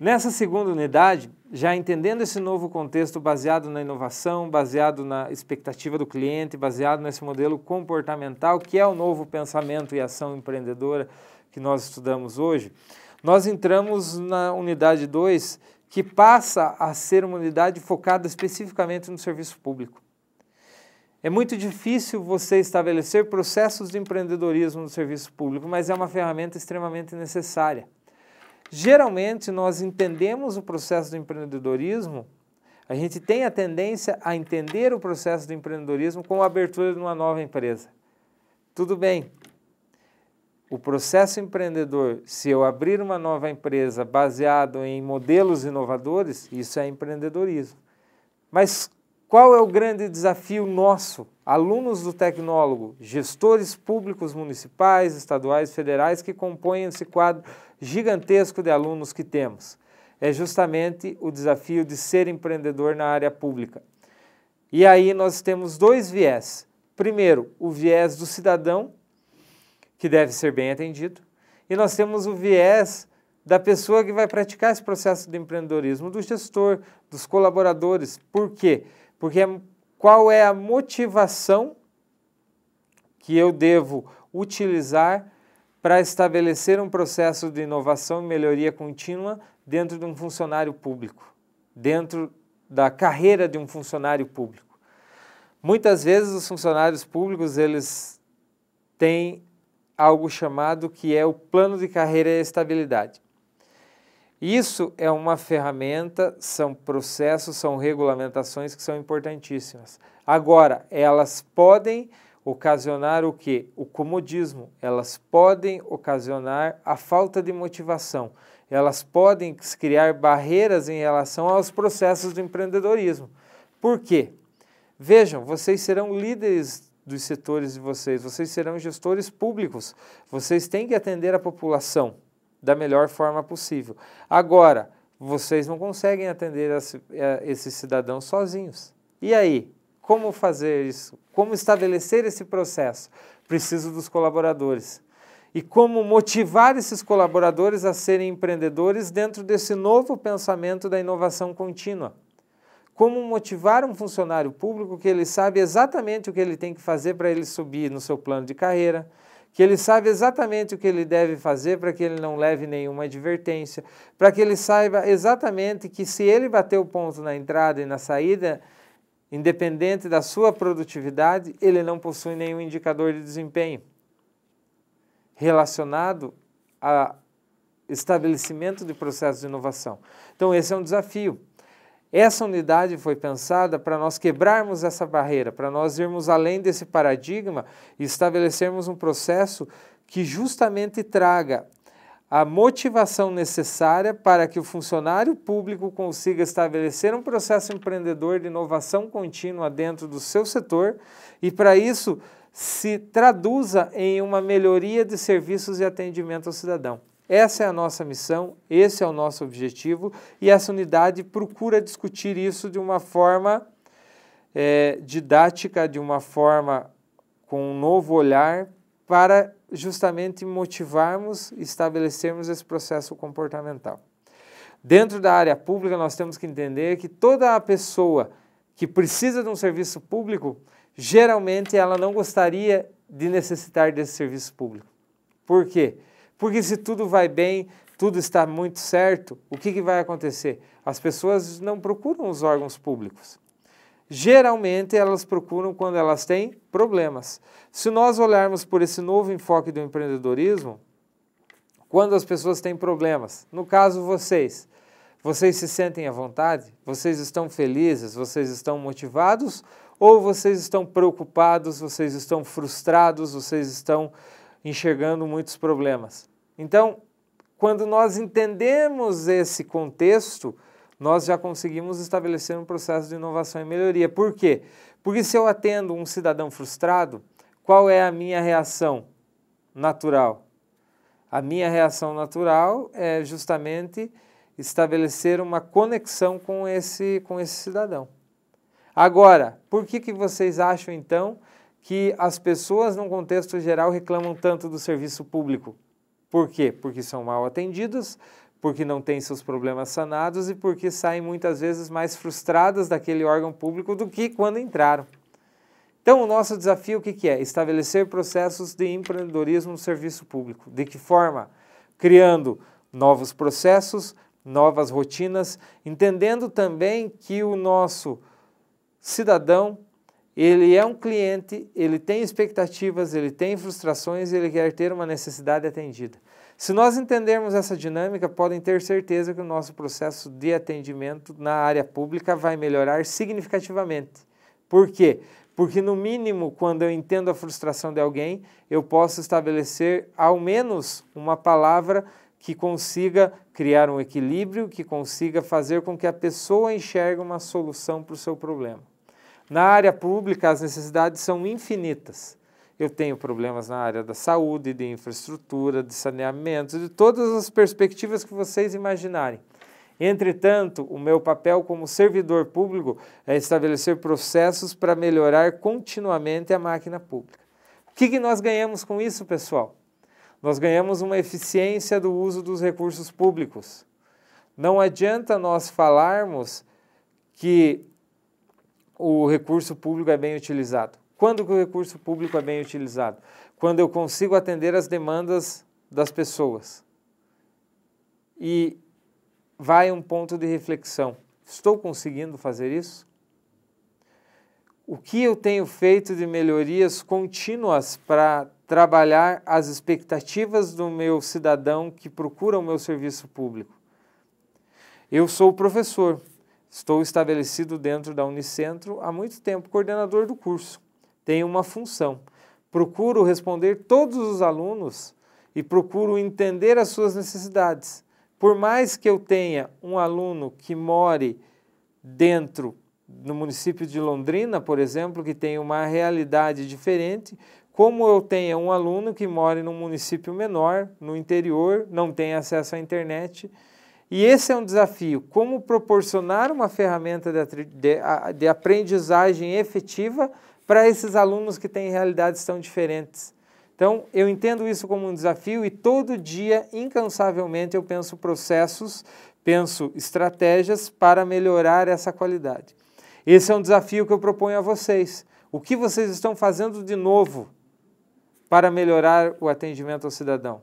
Nessa segunda unidade, já entendendo esse novo contexto baseado na inovação, baseado na expectativa do cliente, baseado nesse modelo comportamental, que é o novo pensamento e ação empreendedora que nós estudamos hoje, nós entramos na unidade 2, que passa a ser uma unidade focada especificamente no serviço público. É muito difícil você estabelecer processos de empreendedorismo no serviço público, mas é uma ferramenta extremamente necessária. Geralmente nós entendemos o processo do empreendedorismo, a gente tem a tendência a entender o processo do empreendedorismo como a abertura de uma nova empresa. Tudo bem. O processo empreendedor, se eu abrir uma nova empresa baseado em modelos inovadores, isso é empreendedorismo. Mas qual é o grande desafio nosso, alunos do tecnólogo, gestores públicos municipais, estaduais, federais que compõem esse quadro gigantesco de alunos que temos? É justamente o desafio de ser empreendedor na área pública. E aí nós temos dois viés. Primeiro, o viés do cidadão, que deve ser bem atendido, e nós temos o viés da pessoa que vai praticar esse processo de empreendedorismo, do gestor, dos colaboradores. Por quê? Porque é qual é a motivação que eu devo utilizar para estabelecer um processo de inovação e melhoria contínua dentro de um funcionário público, dentro da carreira de um funcionário público. Muitas vezes os funcionários públicos eles têm algo chamado que é o plano de carreira e estabilidade. Isso é uma ferramenta, são processos, são regulamentações que são importantíssimas. Agora, elas podem ocasionar o que? O comodismo. Elas podem ocasionar a falta de motivação. Elas podem criar barreiras em relação aos processos do empreendedorismo. Por quê? Vejam, vocês serão líderes dos setores de vocês, vocês serão gestores públicos, vocês têm que atender a população da melhor forma possível. Agora, vocês não conseguem atender eh, esses cidadãos sozinhos. E aí? Como fazer isso? Como estabelecer esse processo? Preciso dos colaboradores. E como motivar esses colaboradores a serem empreendedores dentro desse novo pensamento da inovação contínua? Como motivar um funcionário público que ele sabe exatamente o que ele tem que fazer para ele subir no seu plano de carreira, que ele sabe exatamente o que ele deve fazer para que ele não leve nenhuma advertência, para que ele saiba exatamente que se ele bater o ponto na entrada e na saída, independente da sua produtividade, ele não possui nenhum indicador de desempenho relacionado a estabelecimento de processos de inovação. Então, esse é um desafio. Essa unidade foi pensada para nós quebrarmos essa barreira, para nós irmos além desse paradigma e estabelecermos um processo que justamente traga a motivação necessária para que o funcionário público consiga estabelecer um processo empreendedor de inovação contínua dentro do seu setor e, para isso, se traduza em uma melhoria de serviços e atendimento ao cidadão. Essa é a nossa missão, esse é o nosso objetivo e essa unidade procura discutir isso de uma forma é, didática, de uma forma com um novo olhar, para justamente motivarmos e estabelecermos esse processo comportamental. Dentro da área pública, nós temos que entender que toda a pessoa que precisa de um serviço público, geralmente ela não gostaria de necessitar desse serviço público. Por quê? Porque porque se tudo vai bem, tudo está muito certo, o que, que vai acontecer? As pessoas não procuram os órgãos públicos. Geralmente elas procuram quando elas têm problemas. Se nós olharmos por esse novo enfoque do empreendedorismo, quando as pessoas têm problemas, no caso vocês, vocês se sentem à vontade? Vocês estão felizes? Vocês estão motivados? Ou vocês estão preocupados? Vocês estão frustrados? Vocês estão enxergando muitos problemas? Então, quando nós entendemos esse contexto, nós já conseguimos estabelecer um processo de inovação e melhoria. Por quê? Porque se eu atendo um cidadão frustrado, qual é a minha reação natural? A minha reação natural é justamente estabelecer uma conexão com esse, com esse cidadão. Agora, por que, que vocês acham então que as pessoas, num contexto geral, reclamam tanto do serviço público? Por quê? Porque são mal atendidas, porque não têm seus problemas sanados e porque saem muitas vezes mais frustradas daquele órgão público do que quando entraram. Então, o nosso desafio o que, que é? Estabelecer processos de empreendedorismo no serviço público. De que forma? Criando novos processos, novas rotinas, entendendo também que o nosso cidadão, ele é um cliente, ele tem expectativas, ele tem frustrações, ele quer ter uma necessidade atendida. Se nós entendermos essa dinâmica, podem ter certeza que o nosso processo de atendimento na área pública vai melhorar significativamente. Por quê? Porque, no mínimo, quando eu entendo a frustração de alguém, eu posso estabelecer ao menos uma palavra que consiga criar um equilíbrio, que consiga fazer com que a pessoa enxergue uma solução para o seu problema. Na área pública, as necessidades são infinitas. Eu tenho problemas na área da saúde, de infraestrutura, de saneamento, de todas as perspectivas que vocês imaginarem. Entretanto, o meu papel como servidor público é estabelecer processos para melhorar continuamente a máquina pública. O que, que nós ganhamos com isso, pessoal? Nós ganhamos uma eficiência do uso dos recursos públicos. Não adianta nós falarmos que o recurso público é bem utilizado. Quando que o recurso público é bem utilizado? Quando eu consigo atender as demandas das pessoas. E vai um ponto de reflexão. Estou conseguindo fazer isso? O que eu tenho feito de melhorias contínuas para trabalhar as expectativas do meu cidadão que procura o meu serviço público? Eu sou professor, Estou estabelecido dentro da Unicentro há muito tempo, coordenador do curso. Tenho uma função. Procuro responder todos os alunos e procuro entender as suas necessidades. Por mais que eu tenha um aluno que more dentro no município de Londrina, por exemplo, que tem uma realidade diferente, como eu tenha um aluno que mora num município menor, no interior, não tem acesso à internet, e esse é um desafio: como proporcionar uma ferramenta de, de, de aprendizagem efetiva para esses alunos que têm realidades tão diferentes. Então, eu entendo isso como um desafio e todo dia, incansavelmente, eu penso processos, penso estratégias para melhorar essa qualidade. Esse é um desafio que eu proponho a vocês. O que vocês estão fazendo de novo para melhorar o atendimento ao cidadão?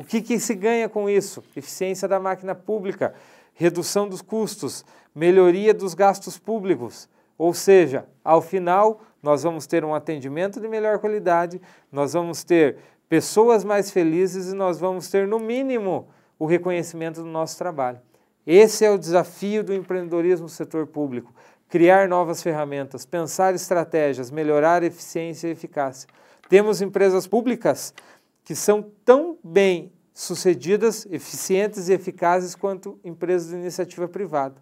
O que, que se ganha com isso? Eficiência da máquina pública, redução dos custos, melhoria dos gastos públicos. Ou seja, ao final, nós vamos ter um atendimento de melhor qualidade, nós vamos ter pessoas mais felizes e nós vamos ter, no mínimo, o reconhecimento do nosso trabalho. Esse é o desafio do empreendedorismo no setor público: criar novas ferramentas, pensar estratégias, melhorar eficiência e eficácia. Temos empresas públicas que são tão bem sucedidas, eficientes e eficazes quanto empresas de iniciativa privada.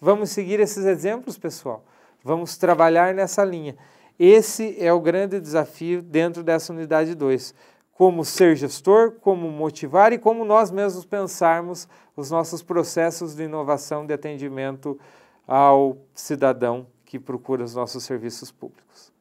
Vamos seguir esses exemplos, pessoal. Vamos trabalhar nessa linha. Esse é o grande desafio dentro dessa unidade 2. Como ser gestor, como motivar e como nós mesmos pensarmos os nossos processos de inovação de atendimento ao cidadão que procura os nossos serviços públicos.